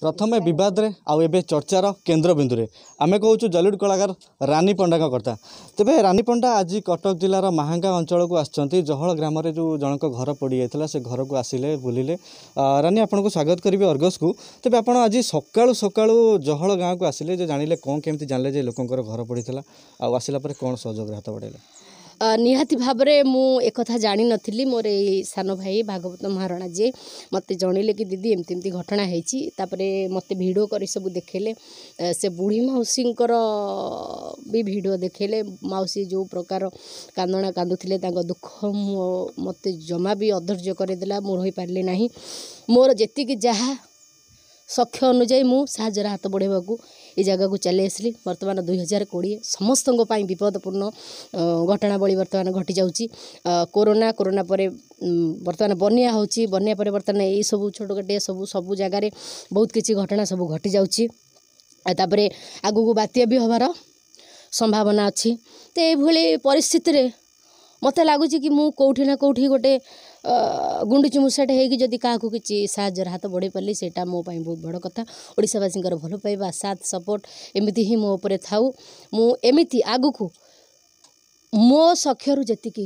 ପ୍ରଥମେ ବିବାଦରେ ଆଉ ଏବେ ଚର୍ଚ୍ଚାର କେନ୍ଦ୍ରବିନ୍ଦୁରେ ଆମେ କହୁଛୁ ଜଲିଉଡ୍ କଳାକାର ରାନୀ ପଣ୍ଡାଙ୍କ କଥା ତେବେ ରାନୀ ପଣ୍ଡା ଆଜି କଟକ ଜିଲ୍ଲାର ମାହାଙ୍ଗା ଅଞ୍ଚଳକୁ ଆସିଛନ୍ତି ଜହଳ ଗ୍ରାମରେ ଯେଉଁ ଜଣଙ୍କ ଘର ପଡ଼ିଯାଇଥିଲା ସେ ଘରକୁ ଆସିଲେ ବୁଲିଲେ ରାନୀ ଆପଣଙ୍କୁ ସ୍ୱାଗତ କରିବେ ଅର୍ଗସ୍କୁ ତେବେ ଆପଣ ଆଜି ସକାଳୁ ସକାଳୁ ଜହଳ ଗାଁକୁ ଆସିଲେ ଯେ ଜାଣିଲେ କ'ଣ କେମିତି ଜାଣିଲେ ଯେ ଲୋକଙ୍କର ଘର ପଡ଼ିଥିଲା ଆଉ ଆସିଲା ପରେ କ'ଣ ସହଯୋଗରେ ହାତ ବଢ଼ାଇଲେ ନିହାତି ଭାବରେ ମୁଁ ଏକଥା ଜାଣିନଥିଲି ମୋର ଏଇ ସାନ ଭାଇ ଭାଗବତ ମହାରଣା ଯିଏ ମୋତେ ଜଣେଇଲେ କି ଦିଦି ଏମିତି ଏମିତି ଘଟଣା ହେଇଛି ତା'ପରେ ମୋତେ ଭିଡ଼ିଓ କରି ସବୁ ଦେଖେଇଲେ ସେ ବୁଢ଼ୀ ମାଉସୀଙ୍କର ବି ଭିଡ଼ିଓ ଦେଖେଇଲେ ମାଉସୀ ଯେଉଁ ପ୍ରକାର କାନ୍ଦଣା କାନ୍ଦୁଥିଲେ ତାଙ୍କ ଦୁଃଖ ମୋତେ ଜମା ବି ଅଧୈର୍ଯ୍ୟ କରିଦେଲା ମୁଁ ରହିପାରିଲି ନାହିଁ ମୋର ଯେତିକି ଯାହା ସକ୍ଷ ଅନୁଯାୟୀ ମୁଁ ସାହାଯ୍ୟର ହାତ ବଢ଼େଇବାକୁ ଏ ଜାଗାକୁ ଚାଲି ଆସିଲି ବର୍ତ୍ତମାନ ଦୁଇ ହଜାର କୋଡ଼ିଏ ସମସ୍ତଙ୍କ ପାଇଁ ବିପଦପୂର୍ଣ୍ଣ ଘଟଣାବଳୀ ବର୍ତ୍ତମାନ ଘଟିଯାଉଛି କୋରୋନା କୋରୋନା ପରେ ବର୍ତ୍ତମାନ ବନ୍ୟା ହେଉଛି ବନ୍ୟା ପରେ ବର୍ତ୍ତମାନ ଏଇସବୁ ଛୋଟ କାଟିଆ ସବୁ ସବୁ ଜାଗାରେ ବହୁତ କିଛି ଘଟଣା ସବୁ ଘଟିଯାଉଛି ଆଉ ତାପରେ ଆଗକୁ ବାତ୍ୟା ବି ହେବାର ସମ୍ଭାବନା ଅଛି ତ ଏଇଭଳି ପରିସ୍ଥିତିରେ ମୋତେ ଲାଗୁଛି କି ମୁଁ କେଉଁଠି ନା କେଉଁଠି ଗୋଟେ ଗୁଣ୍ଡୁଚି ମୂଷାଟେ ହେଇକି ଯଦି କାହାକୁ କିଛି ସାହାଯ୍ୟର ହାତ ବଢ଼େଇ ପାରିଲି ସେଇଟା ମୋ ପାଇଁ ବହୁତ ବଡ଼ କଥା ଓଡ଼ିଶାବାସୀଙ୍କର ଭଲ ପାଇବା ସାଥ ସପୋର୍ଟ ଏମିତି ହିଁ ମୋ ଉପରେ ଥାଉ ମୁଁ ଏମିତି ଆଗକୁ ମୋ ସକ୍ଷରୁ ଯେତିକି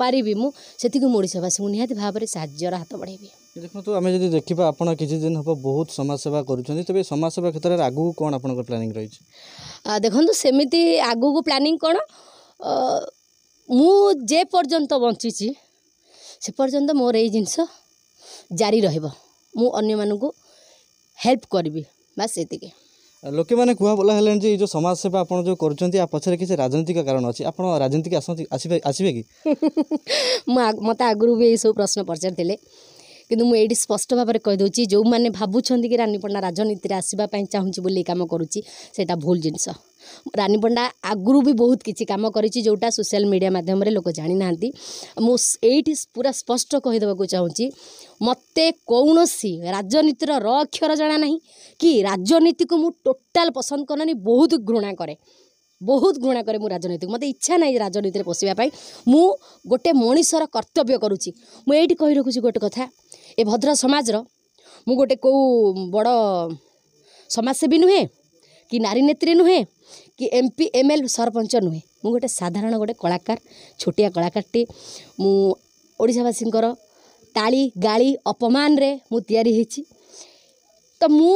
ପାରିବି ମୁଁ ସେତିକି ମୁଁ ଓଡ଼ିଶାବାସୀଙ୍କୁ ନିହାତି ଭାବରେ ସାହାଯ୍ୟର ହାତ ବଢ଼େଇବି ଦେଖନ୍ତୁ ଆମେ ଯଦି ଦେଖିବା ଆପଣ କିଛି ଦିନ ହେବ ବହୁତ ସମାଜସେବା କରୁଛନ୍ତି ତେବେ ସମାଜସେବା କ୍ଷେତ୍ରରେ ଆଗକୁ କ'ଣ ଆପଣଙ୍କର ପ୍ଲାନିଂ ରହିଛି ଦେଖନ୍ତୁ ସେମିତି ଆଗକୁ ପ୍ଲାନିଂ କ'ଣ ମୁଁ ଯେ ପର୍ଯ୍ୟନ୍ତ ବଞ୍ଚିଛି ସେ ପର୍ଯ୍ୟନ୍ତ ମୋର ଏଇ ଜିନିଷ ଜାରି ରହିବ ମୁଁ ଅନ୍ୟମାନଙ୍କୁ ହେଲ୍ପ କରିବି ବାସ୍ ଏତିକି ଲୋକମାନେ କୁହାବୋଲା ହେଲେଣି ଯେ ଏଇ ଯେଉଁ ସମାଜ ସେବା ଆପଣ ଯେଉଁ କରୁଛନ୍ତି ଆ ପଛରେ କିଛି ରାଜନୈତିକ କାରଣ ଅଛି ଆପଣ ରାଜନୀତିକି ଆସନ୍ତି ଆସିବେ ଆସିବେ କି ମୁଁ ମୋତେ ଆଗରୁ ବି ଏଇସବୁ ପ୍ରଶ୍ନ ପଚାରିଥିଲେ କିନ୍ତୁ ମୁଁ ଏଇଠି ସ୍ପଷ୍ଟ ଭାବରେ କହିଦେଉଛି ଯେଉଁମାନେ ଭାବୁଛନ୍ତି କି ରାନୀ ପଣ୍ଡା ରାଜନୀତିରେ ଆସିବା ପାଇଁ ଚାହୁଁଛି ବୋଲି କାମ କରୁଛି ସେଇଟା ଭୁଲ ଜିନିଷ ରାନୀ ପଣ୍ଡା ଆଗରୁ ବି ବହୁତ କିଛି କାମ କରିଛି ଯେଉଁଟା ସୋସିଆଲ ମିଡ଼ିଆ ମାଧ୍ୟମରେ ଲୋକ ଜାଣିନାହାନ୍ତି ମୁଁ ଏଇଠି ପୁରା ସ୍ପଷ୍ଟ କହିଦେବାକୁ ଚାହୁଁଛି ମୋତେ କୌଣସି ରାଜନୀତିର ର ଅକ୍ଷର ଜଣା ନାହିଁ କି ରାଜନୀତିକୁ ମୁଁ ଟୋଟାଲ ପସନ୍ଦ କରେନି ବହୁତ ଘୃଣା କରେ ବହୁତ ଘୃଣା କରେ ମୁଁ ରାଜନୀତିକୁ ମୋତେ ଇଚ୍ଛା ନାହିଁ ରାଜନୀତିରେ ପଶିବା ପାଇଁ ମୁଁ ଗୋଟେ ମଣିଷର କର୍ତ୍ତବ୍ୟ କରୁଛି ମୁଁ ଏଇଠି କହି ରଖୁଛି ଗୋଟେ କଥା ଏ ଭଦ୍ର ସମାଜର ମୁଁ ଗୋଟେ କେଉଁ ବଡ଼ ସମାଜସେବୀ ନୁହେଁ କି ନାରୀ ନେତ୍ରୀ ନୁହେଁ କି ଏମ୍ ପି ଏମ୍ ଏଲ୍ ସରପଞ୍ଚ ନୁହେଁ ମୁଁ ଗୋଟେ ସାଧାରଣ ଗୋଟେ କଳାକାର ଛୋଟିଆ କଳାକାରଟି ମୁଁ ଓଡ଼ିଶାବାସୀଙ୍କର ତାଳି ଗାଳି ଅପମାନରେ ମୁଁ ତିଆରି ହେଇଛି ତ ମୁଁ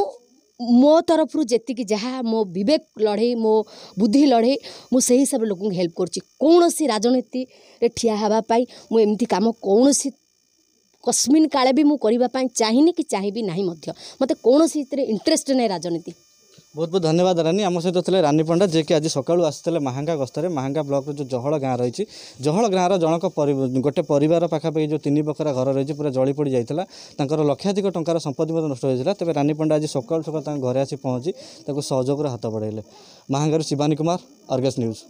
ମୋ ତରଫରୁ ଯେତିକି ଯାହା ମୋ ବିବେକ ଲଢ଼େଇ ମୋ ବୁଦ୍ଧି ଲଢ଼େଇ ମୁଁ ସେହି ହିସାବରେ ଲୋକଙ୍କୁ ହେଲ୍ପ କରୁଛି କୌଣସି ରାଜନୀତିରେ ଠିଆ ହେବା ପାଇଁ ମୁଁ ଏମିତି କାମ କୌଣସି କସ୍ମିନ କାଳେ ବି ମୁଁ କରିବା ପାଇଁ ଚାହିଁନି କି ଚାହିଁବି ନାହିଁ ମଧ୍ୟ ମୋତେ କୌଣସିଥିରେ ଇଣ୍ଟରେଷ୍ଟ ନାହିଁ ରାଜନୀତି ବହୁତ ବହୁତ ଧନ୍ୟବାଦ ରାନୀ ଆମ ସହିତ ଥିଲେ ରାନୀ ପଣ୍ଡା ଯିଏକି ଆଜି ସକାଳୁ ଆସିଥିଲେ ମାହାଙ୍ଗା ଗସ୍ତରେ ମାହାଙ୍ଗା ବ୍ଲକ୍ର ଯେଉଁ ଜହଳ ଗାଁ ରହିଛି ଜହଳ ଗାଁର ଜଣକ ପରି ଗୋଟେ ପରିବାର ପାଖାପାଖି ଯେଉଁ ତିନି ପ୍ରକାର ଘର ରହିଛି ପୁରା ଜଳି ପଡ଼ି ଯାଇଥିଲା ତାଙ୍କର ଲକ୍ଷାଧିକ ଟଙ୍କାର ସମ୍ପତ୍ତି ମଧ୍ୟ ନଷ୍ଟ ହୋଇଥିଲା ତେବେ ରାନୀ ପଣ୍ଡା ଆଜି ସକାଳୁ ସକାଳୁ ତାଙ୍କ ଘରେ ଆସି ପହଞ୍ଚି ତାକୁ ସହଯୋଗର ହାତ ବଢ଼ାଇଲେ ମାହାଙ୍ଗାରୁ ଶିବାନୀ କୁମାର ଅର୍ଗସ୍ ନ୍ୟୁଜ୍